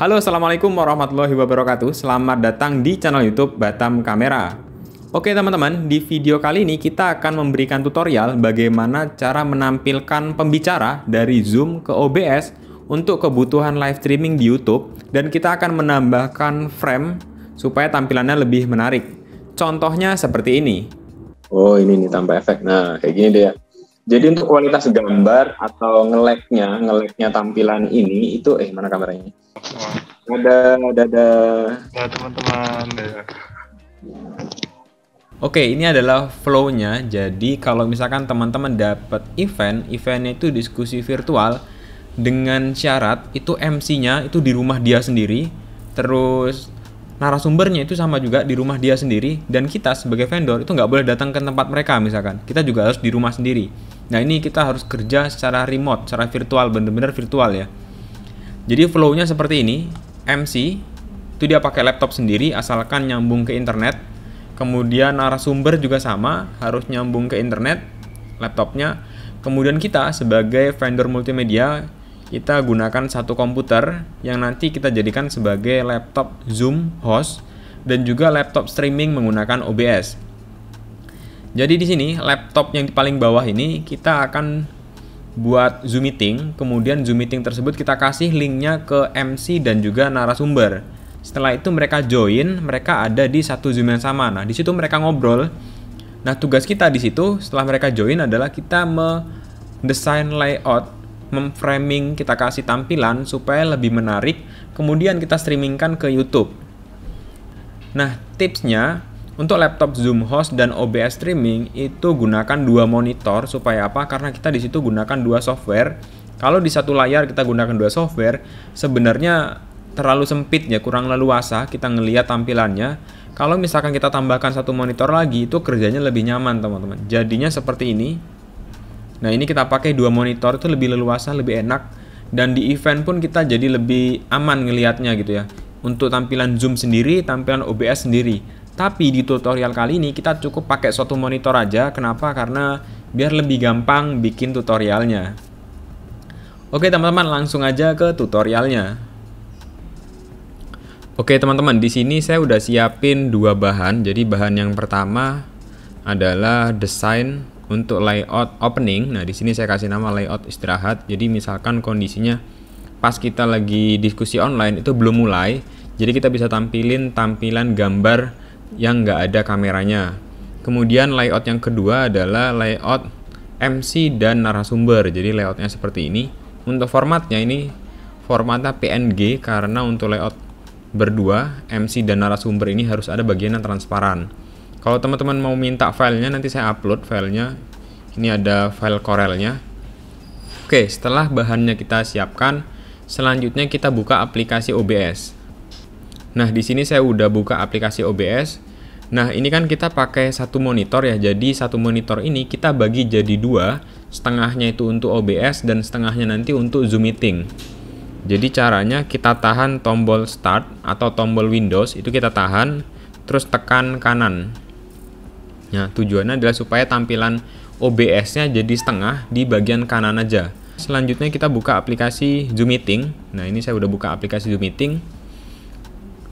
Halo, Assalamualaikum warahmatullahi wabarakatuh. Selamat datang di channel YouTube Batam Kamera. Oke teman-teman, di video kali ini kita akan memberikan tutorial bagaimana cara menampilkan pembicara dari Zoom ke OBS untuk kebutuhan live streaming di YouTube dan kita akan menambahkan frame supaya tampilannya lebih menarik. Contohnya seperti ini. Oh, ini nih tambah efek. Nah, kayak gini deh ya. Jadi untuk kualitas gambar atau ngeleknya, ngeleknya tampilan ini itu eh mana kameranya? Ada ada ada. Ya teman-teman. Ya. Oke, ini adalah flow-nya. Jadi kalau misalkan teman-teman dapat event, event itu diskusi virtual dengan syarat itu MC-nya itu di rumah dia sendiri, terus narasumbernya itu sama juga di rumah dia sendiri dan kita sebagai vendor itu nggak boleh datang ke tempat mereka misalkan. Kita juga harus di rumah sendiri. Nah ini kita harus kerja secara remote, secara virtual, benar-benar virtual ya. Jadi flow-nya seperti ini, MC, itu dia pakai laptop sendiri asalkan nyambung ke internet. Kemudian narasumber juga sama, harus nyambung ke internet laptopnya. Kemudian kita sebagai vendor multimedia, kita gunakan satu komputer yang nanti kita jadikan sebagai laptop Zoom host dan juga laptop streaming menggunakan OBS. Jadi di sini laptop yang paling bawah ini kita akan buat Zoom meeting, kemudian Zoom meeting tersebut kita kasih linknya ke MC dan juga narasumber. Setelah itu mereka join, mereka ada di satu Zoom yang sama. Nah, di situ mereka ngobrol. Nah, tugas kita di situ setelah mereka join adalah kita mendesain layout, memframing, kita kasih tampilan supaya lebih menarik, kemudian kita streamingkan ke YouTube. Nah, tipsnya untuk laptop Zoom Host dan OBS Streaming itu gunakan dua monitor supaya apa? Karena kita di situ gunakan dua software. Kalau di satu layar kita gunakan dua software, sebenarnya terlalu sempit ya, kurang leluasa kita ngelihat tampilannya. Kalau misalkan kita tambahkan satu monitor lagi, itu kerjanya lebih nyaman teman-teman. Jadinya seperti ini. Nah ini kita pakai dua monitor itu lebih leluasa, lebih enak. Dan di event pun kita jadi lebih aman ngelihatnya gitu ya. Untuk tampilan Zoom sendiri, tampilan OBS sendiri tapi di tutorial kali ini kita cukup pakai suatu monitor aja. Kenapa? Karena biar lebih gampang bikin tutorialnya. Oke teman-teman, langsung aja ke tutorialnya. Oke teman-teman, di sini saya udah siapin dua bahan. Jadi bahan yang pertama adalah desain untuk layout opening. Nah, di sini saya kasih nama layout istirahat. Jadi misalkan kondisinya pas kita lagi diskusi online itu belum mulai, jadi kita bisa tampilin tampilan gambar yang nggak ada kameranya. Kemudian layout yang kedua adalah layout MC dan narasumber. Jadi layoutnya seperti ini. Untuk formatnya ini formatnya PNG karena untuk layout berdua MC dan narasumber ini harus ada bagian yang transparan. Kalau teman-teman mau minta filenya nanti saya upload filenya. Ini ada file Corelnya. Oke, setelah bahannya kita siapkan, selanjutnya kita buka aplikasi OBS. Nah, di sini saya udah buka aplikasi OBS. Nah, ini kan kita pakai satu monitor ya. Jadi, satu monitor ini kita bagi jadi dua. Setengahnya itu untuk OBS dan setengahnya nanti untuk Zoom Meeting. Jadi, caranya kita tahan tombol Start atau tombol Windows. Itu kita tahan, terus tekan kanan. Nah, tujuannya adalah supaya tampilan OBS-nya jadi setengah di bagian kanan aja. Selanjutnya kita buka aplikasi Zoom Meeting. Nah, ini saya udah buka aplikasi Zoom Meeting.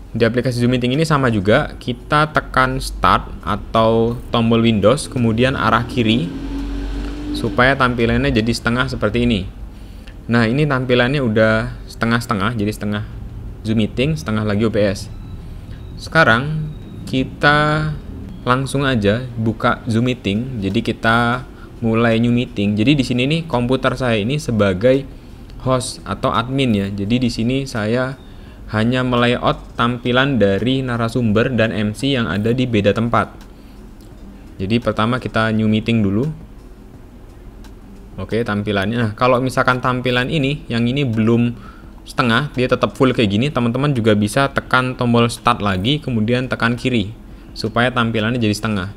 Di aplikasi Zoom Meeting ini sama juga, kita tekan Start atau tombol Windows, kemudian arah kiri, supaya tampilannya jadi setengah seperti ini. Nah, ini tampilannya udah setengah-setengah, jadi setengah Zoom Meeting, setengah lagi OBS. Sekarang, kita langsung aja buka Zoom Meeting, jadi kita mulai new meeting. Jadi di sini nih komputer saya ini sebagai host atau admin ya. Jadi di sini saya hanya melayout tampilan dari narasumber dan MC yang ada di beda tempat. Jadi pertama kita new meeting dulu. Oke, tampilannya. Nah, kalau misalkan tampilan ini, yang ini belum setengah, dia tetap full kayak gini, teman-teman juga bisa tekan tombol start lagi, kemudian tekan kiri, supaya tampilannya jadi setengah.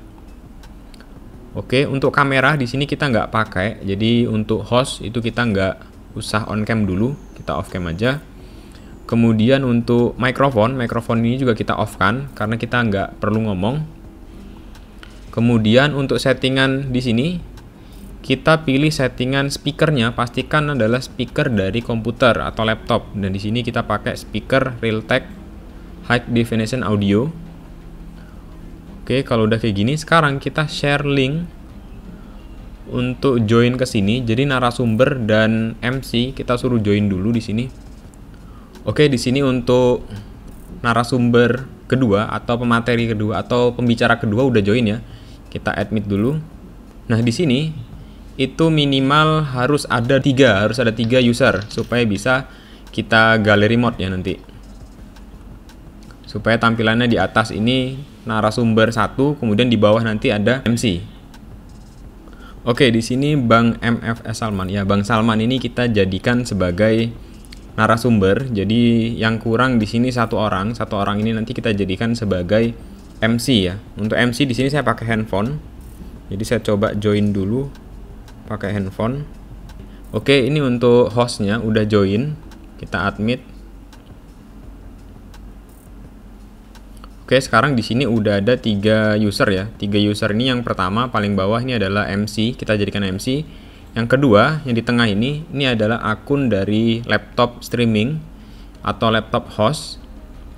Oke, untuk kamera di sini kita nggak pakai, jadi untuk host itu kita nggak usah on cam dulu, kita off cam aja. Kemudian untuk mikrofon, mikrofon ini juga kita off kan karena kita nggak perlu ngomong. Kemudian untuk settingan di sini kita pilih settingan speakernya pastikan adalah speaker dari komputer atau laptop dan di sini kita pakai speaker Realtek High Definition Audio. Oke, kalau udah kayak gini sekarang kita share link untuk join ke sini. Jadi narasumber dan MC kita suruh join dulu di sini. Oke, di sini untuk narasumber kedua atau pemateri kedua atau pembicara kedua udah join ya. Kita admit dulu. Nah, di sini itu minimal harus ada tiga, harus ada tiga user supaya bisa kita galeri mod ya nanti. Supaya tampilannya di atas ini narasumber satu, kemudian di bawah nanti ada MC. Oke, di sini Bang MFS Salman. Ya, Bang Salman ini kita jadikan sebagai narasumber. Jadi yang kurang di sini satu orang, satu orang ini nanti kita jadikan sebagai MC ya. Untuk MC di sini saya pakai handphone. Jadi saya coba join dulu pakai handphone. Oke, ini untuk hostnya udah join. Kita admit. Oke, sekarang di sini udah ada tiga user ya. Tiga user ini yang pertama paling bawah ini adalah MC. Kita jadikan MC. Yang kedua, yang di tengah ini, ini adalah akun dari laptop streaming atau laptop host.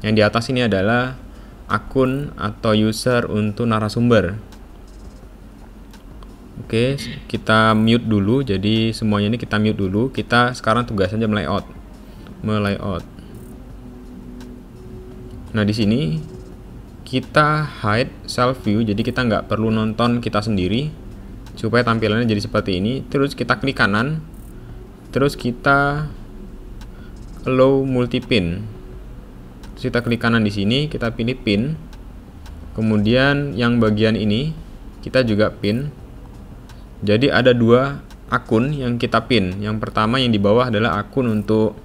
Yang di atas ini adalah akun atau user untuk narasumber. Oke, kita mute dulu. Jadi semuanya ini kita mute dulu. Kita sekarang tugas tugasnya melayout. Melayout. Nah, di sini kita hide self view. Jadi kita nggak perlu nonton kita sendiri supaya tampilannya jadi seperti ini terus kita klik kanan terus kita allow multi pin terus kita klik kanan di sini kita pilih pin kemudian yang bagian ini kita juga pin jadi ada dua akun yang kita pin yang pertama yang di bawah adalah akun untuk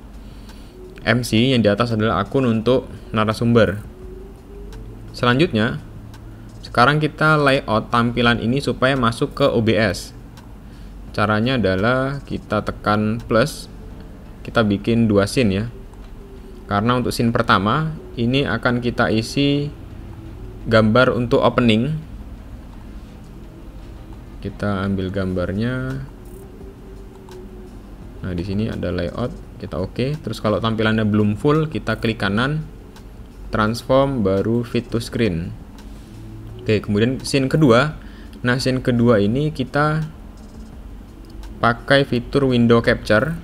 MC yang di atas adalah akun untuk narasumber selanjutnya sekarang kita layout tampilan ini supaya masuk ke OBS. Caranya adalah kita tekan plus, kita bikin dua scene ya. Karena untuk scene pertama, ini akan kita isi gambar untuk opening. Kita ambil gambarnya. Nah, di sini ada layout, kita oke. Okay. Terus kalau tampilannya belum full, kita klik kanan, transform baru fit to screen. Oke, kemudian scene kedua. Nah, scene kedua ini kita pakai fitur window capture.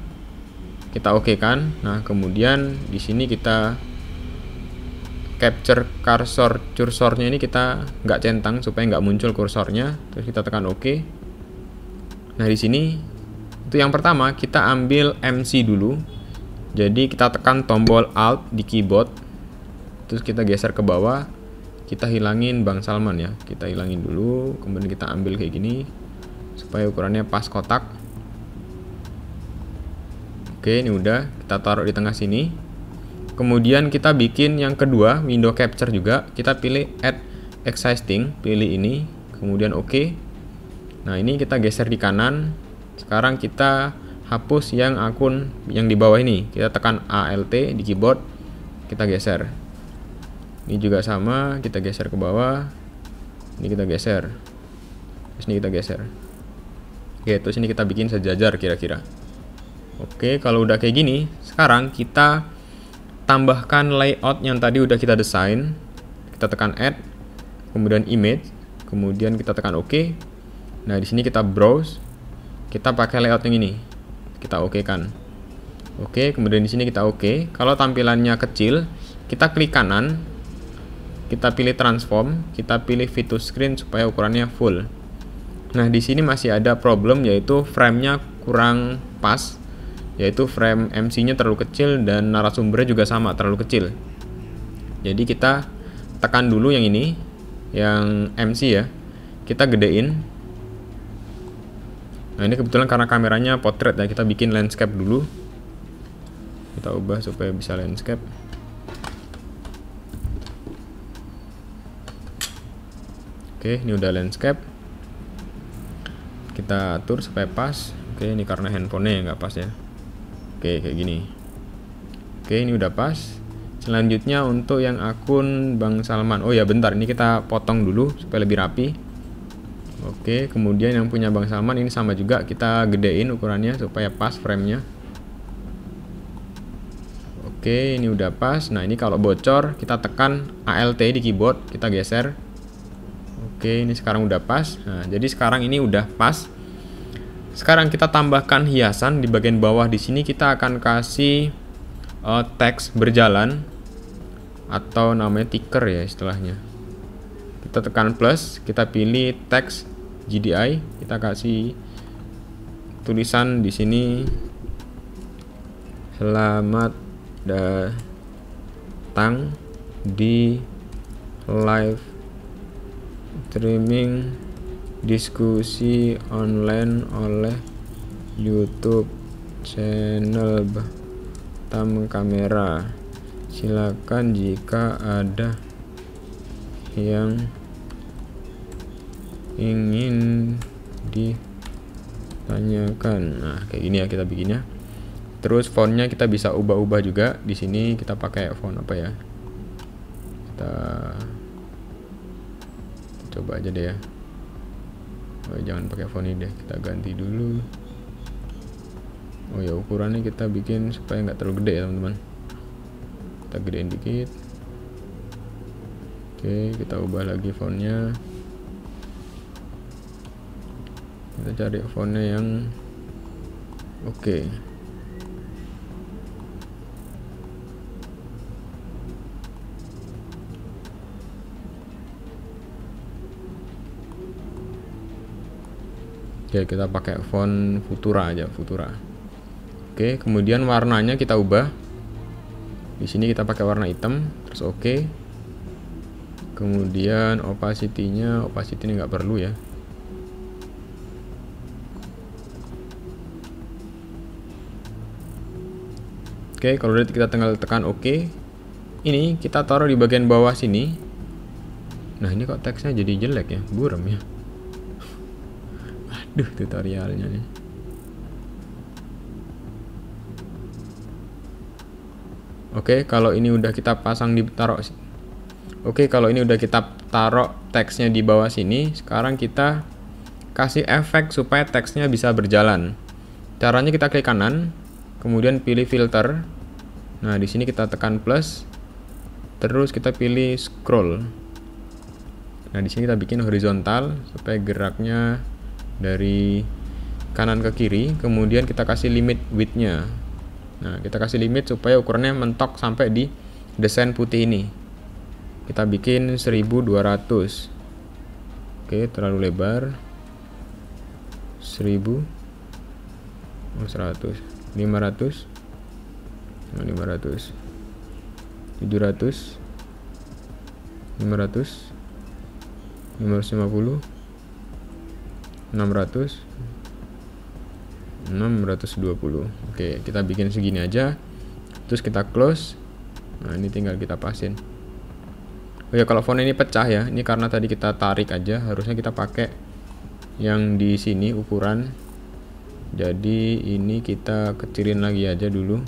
Kita oke okay kan? Nah, kemudian di sini kita capture cursor cursornya ini kita nggak centang supaya nggak muncul kursornya. Terus kita tekan oke. Okay. Nah, di sini itu yang pertama kita ambil MC dulu. Jadi kita tekan tombol Alt di keyboard. Terus kita geser ke bawah kita hilangin Bang Salman ya kita hilangin dulu kemudian kita ambil kayak gini supaya ukurannya pas kotak oke ini udah kita taruh di tengah sini kemudian kita bikin yang kedua window capture juga kita pilih add existing pilih ini kemudian oke okay. nah ini kita geser di kanan sekarang kita hapus yang akun yang di bawah ini kita tekan alt di keyboard kita geser ini juga sama kita geser ke bawah ini kita geser terus ini kita geser oke terus ini kita bikin sejajar kira-kira oke kalau udah kayak gini sekarang kita tambahkan layout yang tadi udah kita desain kita tekan add kemudian image kemudian kita tekan ok nah di sini kita browse kita pakai layout yang ini kita oke kan oke kemudian di sini kita oke kalau tampilannya kecil kita klik kanan kita pilih transform, kita pilih fit to screen supaya ukurannya full. Nah, di sini masih ada problem yaitu frame nya kurang pas, yaitu frame MC-nya terlalu kecil dan narasumbernya juga sama terlalu kecil. Jadi kita tekan dulu yang ini, yang MC ya. Kita gedein. Nah, ini kebetulan karena kameranya potret ya, kita bikin landscape dulu. Kita ubah supaya bisa landscape. Oke, ini udah landscape. Kita atur supaya pas. Oke, ini karena handphonenya nggak pas ya. Oke, kayak gini. Oke, ini udah pas. Selanjutnya untuk yang akun Bang Salman. Oh ya, bentar. Ini kita potong dulu supaya lebih rapi. Oke, kemudian yang punya Bang Salman ini sama juga. Kita gedein ukurannya supaya pas framenya. Oke, ini udah pas. Nah, ini kalau bocor, kita tekan ALT di keyboard, kita geser. Oke, ini sekarang udah pas. Nah, jadi sekarang ini udah pas. Sekarang kita tambahkan hiasan di bagian bawah di sini kita akan kasih uh, teks berjalan atau namanya ticker ya istilahnya. Kita tekan plus, kita pilih teks GDI, kita kasih tulisan di sini selamat datang di live streaming diskusi online oleh YouTube channel Tam Kamera. Silakan jika ada yang ingin ditanyakan. Nah, kayak gini ya kita bikinnya. Terus fontnya kita bisa ubah-ubah juga. Di sini kita pakai font apa ya? Kita coba aja deh ya oh, jangan pakai font ini deh kita ganti dulu oh ya ukurannya kita bikin supaya nggak terlalu gede ya teman-teman kita gedein dikit oke kita ubah lagi fontnya kita cari fontnya yang oke okay. Oke, kita pakai font Futura aja, Futura. Oke, kemudian warnanya kita ubah. Di sini kita pakai warna hitam, terus oke. Okay. Kemudian opacity-nya, opacity ini nggak perlu ya. Oke, kalau udah kita tinggal tekan oke. Okay. Ini kita taruh di bagian bawah sini. Nah, ini kok teksnya jadi jelek ya, buram ya. Duh tutorialnya nih. Oke, okay, kalau ini udah kita pasang di taruh Oke, okay, kalau ini udah kita taruh teksnya di bawah sini, sekarang kita kasih efek supaya teksnya bisa berjalan. Caranya kita klik kanan, kemudian pilih filter. Nah, di sini kita tekan plus, terus kita pilih scroll. Nah, di sini kita bikin horizontal supaya geraknya dari kanan ke kiri kemudian kita kasih limit widthnya nah kita kasih limit supaya ukurannya mentok sampai di desain putih ini kita bikin 1200 oke terlalu lebar 1000 100 500 500 700 500 550 600 620 oke kita bikin segini aja terus kita close nah ini tinggal kita pasin oh ya kalau font ini pecah ya ini karena tadi kita tarik aja harusnya kita pakai yang di sini ukuran jadi ini kita kecilin lagi aja dulu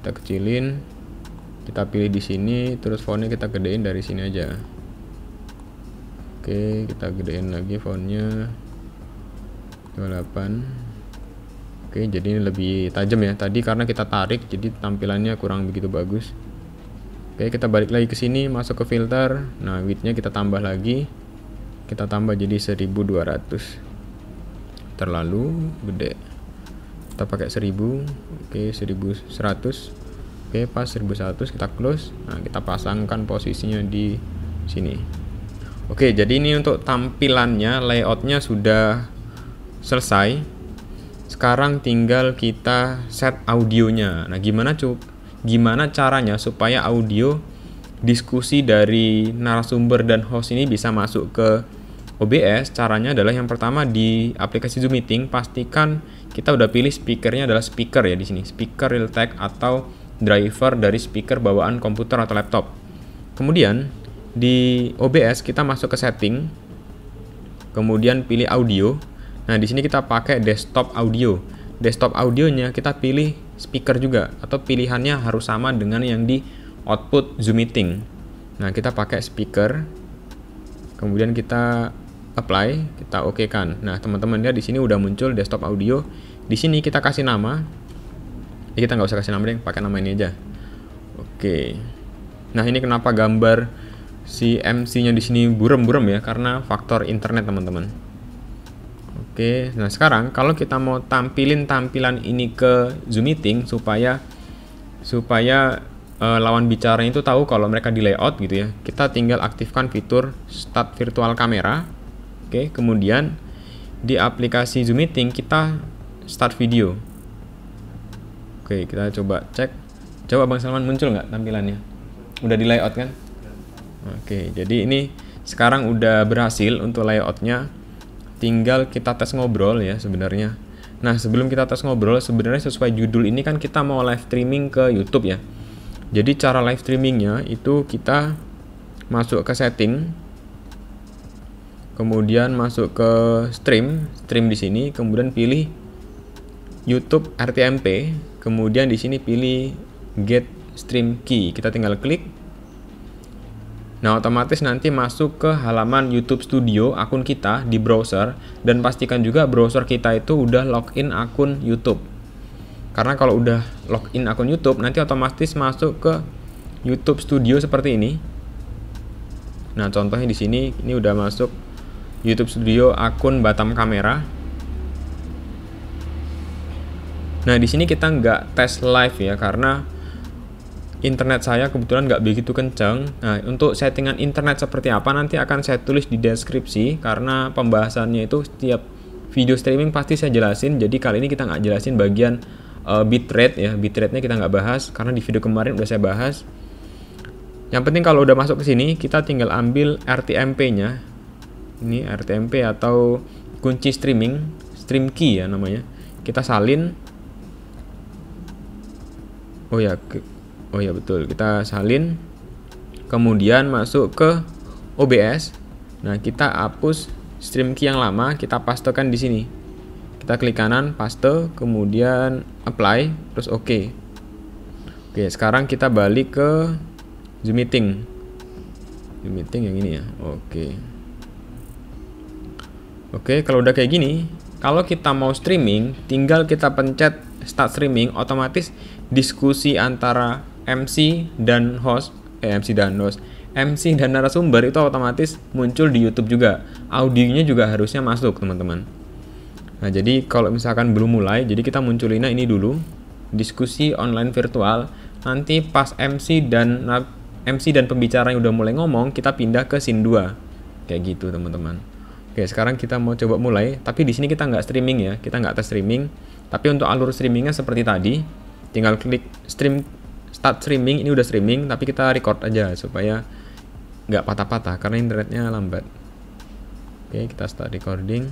kita kecilin kita pilih di sini terus fontnya kita gedein dari sini aja Oke, kita gedein lagi fontnya 28. Oke, jadi ini lebih tajam ya. Tadi karena kita tarik, jadi tampilannya kurang begitu bagus. Oke, kita balik lagi ke sini, masuk ke filter. Nah, widthnya kita tambah lagi. Kita tambah jadi 1200. Terlalu gede. Kita pakai 1000. Oke, 1100. Oke, pas 1100 kita close. Nah, kita pasangkan posisinya di sini. Oke, jadi ini untuk tampilannya, layoutnya sudah selesai. Sekarang tinggal kita set audionya. Nah, gimana cuk? Gimana caranya supaya audio diskusi dari narasumber dan host ini bisa masuk ke OBS? Caranya adalah yang pertama di aplikasi Zoom Meeting pastikan kita udah pilih speakernya adalah speaker ya di sini, speaker Realtek atau driver dari speaker bawaan komputer atau laptop. Kemudian di OBS kita masuk ke setting, kemudian pilih audio. Nah, di sini kita pakai desktop audio. Desktop audionya kita pilih speaker juga atau pilihannya harus sama dengan yang di output Zoom meeting. Nah, kita pakai speaker. Kemudian kita apply, kita oke okay kan. Nah, teman-teman ya di sini udah muncul desktop audio. Di sini kita kasih nama. ini kita nggak usah kasih nama deh, pakai nama ini aja. Oke. Okay. Nah, ini kenapa gambar si MC-nya di sini burem-burem ya karena faktor internet teman-teman. Oke, nah sekarang kalau kita mau tampilin tampilan ini ke Zoom meeting supaya supaya uh, lawan bicara itu tahu kalau mereka di layout gitu ya. Kita tinggal aktifkan fitur start virtual Camera. Oke, kemudian di aplikasi Zoom meeting kita start video. Oke, kita coba cek. Coba Bang Salman muncul nggak tampilannya? Udah di layout kan? Oke, jadi ini sekarang udah berhasil untuk layoutnya. Tinggal kita tes ngobrol ya sebenarnya. Nah, sebelum kita tes ngobrol, sebenarnya sesuai judul ini kan kita mau live streaming ke YouTube ya. Jadi cara live streamingnya itu kita masuk ke setting, kemudian masuk ke stream, stream di sini, kemudian pilih YouTube RTMP, kemudian di sini pilih get stream key. Kita tinggal klik, Nah, otomatis nanti masuk ke halaman YouTube Studio akun kita di browser dan pastikan juga browser kita itu udah login akun YouTube. Karena kalau udah login akun YouTube, nanti otomatis masuk ke YouTube Studio seperti ini. Nah, contohnya di sini ini udah masuk YouTube Studio akun Batam Kamera. Nah, di sini kita nggak tes live ya karena internet saya kebetulan nggak begitu kenceng. Nah, untuk settingan internet seperti apa nanti akan saya tulis di deskripsi karena pembahasannya itu setiap video streaming pasti saya jelasin. Jadi kali ini kita nggak jelasin bagian uh, bitrate ya, bitrate-nya kita nggak bahas karena di video kemarin udah saya bahas. Yang penting kalau udah masuk ke sini kita tinggal ambil RTMP-nya. Ini RTMP atau kunci streaming, stream key ya namanya. Kita salin. Oh ya, oh ya betul kita salin kemudian masuk ke OBS nah kita hapus stream key yang lama kita pastekan di sini kita klik kanan paste kemudian apply terus oke okay. oke sekarang kita balik ke Zoom meeting Zoom meeting yang ini ya oke Oke, kalau udah kayak gini, kalau kita mau streaming, tinggal kita pencet start streaming, otomatis diskusi antara MC dan host eh, MC dan host MC dan narasumber itu otomatis muncul di YouTube juga audionya juga harusnya masuk teman-teman nah jadi kalau misalkan belum mulai jadi kita munculinnya ini dulu diskusi online virtual nanti pas MC dan MC dan pembicara yang udah mulai ngomong kita pindah ke scene 2 kayak gitu teman-teman Oke, sekarang kita mau coba mulai, tapi di sini kita nggak streaming ya, kita nggak tes streaming. Tapi untuk alur streamingnya seperti tadi, tinggal klik stream start streaming ini udah streaming tapi kita record aja supaya nggak patah-patah karena internetnya lambat oke kita start recording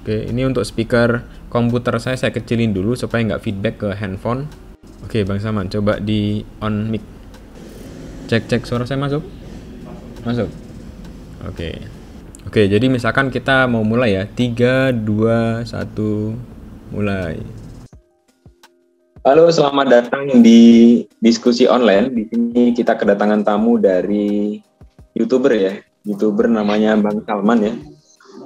oke ini untuk speaker komputer saya saya kecilin dulu supaya nggak feedback ke handphone oke bang Saman coba di on mic cek cek suara saya masuk masuk oke oke jadi misalkan kita mau mulai ya 3 2 1 mulai Halo, selamat datang di diskusi online. Di sini kita kedatangan tamu dari YouTuber ya. YouTuber namanya Bang Salman ya.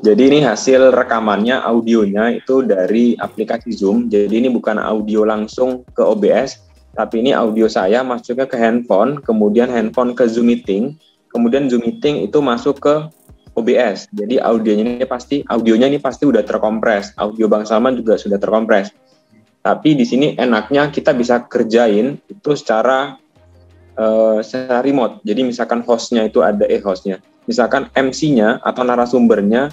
Jadi ini hasil rekamannya, audionya itu dari aplikasi Zoom. Jadi ini bukan audio langsung ke OBS, tapi ini audio saya masuknya ke handphone, kemudian handphone ke Zoom meeting, kemudian Zoom meeting itu masuk ke OBS. Jadi audionya ini pasti audionya ini pasti udah terkompres. Audio Bang Salman juga sudah terkompres tapi di sini enaknya kita bisa kerjain itu secara eh, secara remote. Jadi misalkan hostnya itu ada eh hostnya, misalkan MC-nya atau narasumbernya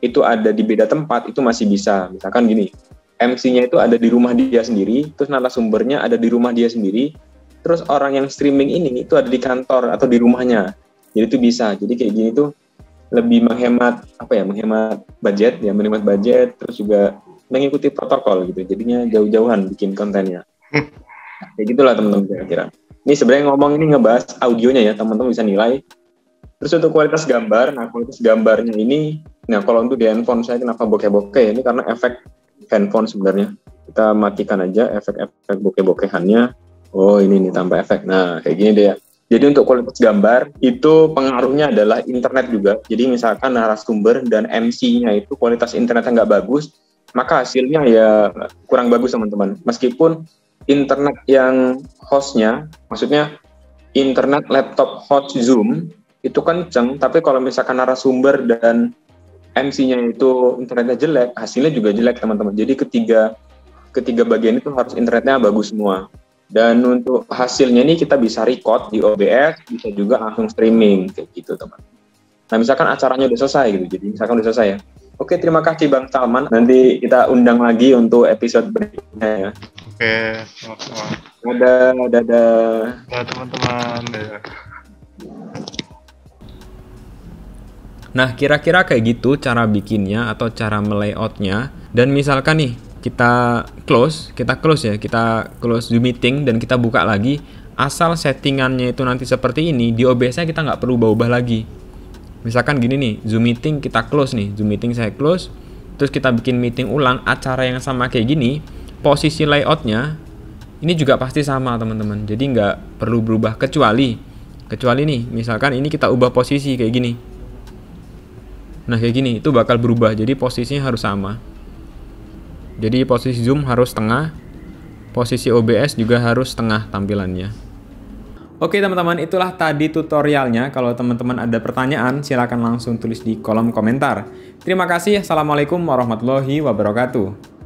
itu ada di beda tempat itu masih bisa. Misalkan gini, MC-nya itu ada di rumah dia sendiri, terus narasumbernya ada di rumah dia sendiri, terus orang yang streaming ini itu ada di kantor atau di rumahnya. Jadi itu bisa. Jadi kayak gini tuh lebih menghemat apa ya menghemat budget ya menghemat budget terus juga mengikuti protokol gitu jadinya jauh-jauhan bikin kontennya ya gitulah teman-teman kira-kira ini sebenarnya ngomong ini ngebahas audionya ya teman-teman bisa nilai terus untuk kualitas gambar nah kualitas gambarnya ini nah kalau untuk di handphone saya kenapa bokeh-bokeh ini karena efek handphone sebenarnya kita matikan aja efek-efek bokeh-bokehannya oh ini nih tambah efek nah kayak gini deh ya jadi untuk kualitas gambar itu pengaruhnya adalah internet juga. Jadi misalkan narasumber dan MC-nya itu kualitas internetnya nggak bagus, maka hasilnya ya kurang bagus teman-teman. Meskipun internet yang hostnya, maksudnya internet laptop host Zoom itu kenceng, tapi kalau misalkan narasumber dan MC-nya itu internetnya jelek, hasilnya juga jelek teman-teman. Jadi ketiga ketiga bagian itu harus internetnya bagus semua. Dan untuk hasilnya ini kita bisa record di OBS, bisa juga langsung streaming kayak gitu teman. Nah misalkan acaranya udah selesai gitu, jadi misalkan udah selesai ya, Oke, terima kasih Bang Salman. Nanti kita undang lagi untuk episode berikutnya ya. Oke, sama-sama. Dadah, dadah. Dadah teman-teman. Nah, kira-kira kayak gitu cara bikinnya atau cara melayoutnya. Dan misalkan nih, kita close, kita close ya, kita close Zoom meeting dan kita buka lagi. Asal settingannya itu nanti seperti ini, di OBS-nya kita nggak perlu ubah-ubah lagi misalkan gini nih zoom meeting kita close nih zoom meeting saya close terus kita bikin meeting ulang acara yang sama kayak gini posisi layoutnya ini juga pasti sama teman-teman jadi nggak perlu berubah kecuali kecuali nih misalkan ini kita ubah posisi kayak gini nah kayak gini itu bakal berubah jadi posisinya harus sama jadi posisi zoom harus tengah posisi OBS juga harus tengah tampilannya Oke teman-teman, itulah tadi tutorialnya. Kalau teman-teman ada pertanyaan, silahkan langsung tulis di kolom komentar. Terima kasih. Assalamualaikum warahmatullahi wabarakatuh.